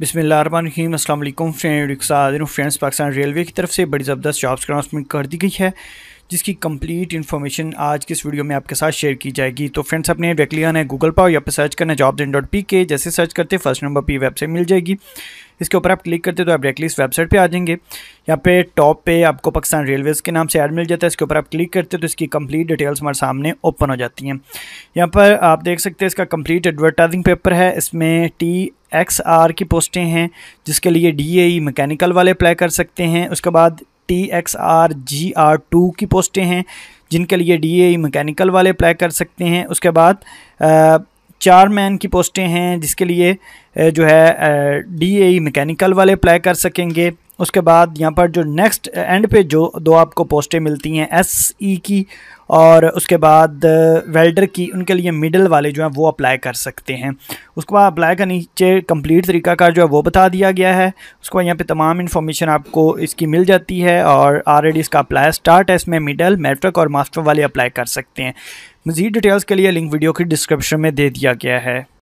बिसमीम असल friend friends Pakistan railway की तरफ से बड़ी ज़बरदस्त जॉब्स अनाउंसमेंट कर दी गई है जिसकी कंप्लीट इन्फॉर्मेशन आज के इस वीडियो में आपके साथ शेयर की जाएगी तो फ्रेंड्स आपने डायरेक्टली आना है गूगल पर या पर सर्च करना है जॉब इन डॉट पी के जैसे सर्च करते फर्स्ट नंबर पर वेबसाइट मिल जाएगी इसके ऊपर आप क्लिक करते तो आप डायरेक्टली इस वेबसाइट पे आ जाएंगे यहाँ पे टॉप पे आपको पाकिस्तान रेलवेज़ के नाम से ऐड मिल जाता है इसके ऊपर आप क्लिक करते तो इसकी कंप्लीट डिटेल्स हमारे सामने ओपन हो जाती हैं यहाँ पर आप देख सकते हैं इसका कंप्लीट एडवर्टाइजिंग पेपर है इसमें टी एक्स आर की पोस्टें हैं जिसके लिए डी ए मैकेनिकल वाले अप्लाई कर सकते हैं उसके बाद T X R G R two की पोस्टें हैं जिनके लिए डी ए मैकेनिकल वाले अप्लाई कर सकते हैं उसके बाद चार मैन की पोस्टें हैं जिसके लिए जो है डी ए मैकेनिकल वाले अप्लाई कर सकेंगे उसके बाद यहाँ पर जो नेक्स्ट एंड पे जो दो आपको पोस्टें मिलती हैं एस ई e की और उसके बाद वेल्डर uh, की उनके लिए मिडल वाले जो हैं वो अप्लाई कर सकते हैं उसके बाद अप्लाई का नीचे कंप्लीट का जो है वो बता दिया गया है उसके बाद यहाँ पे तमाम इन्फॉर्मेशन आपको इसकी मिल जाती है और ऑलरेडी इसका अप्लाई स्टार्ट है इसमें मिडल मेट्रिक और मास्टर वाले अप्लाई कर सकते हैं मज़ीद डिटेल्स के लिए लिंक वीडियो की डिस्क्रिप्शन में दे दिया गया है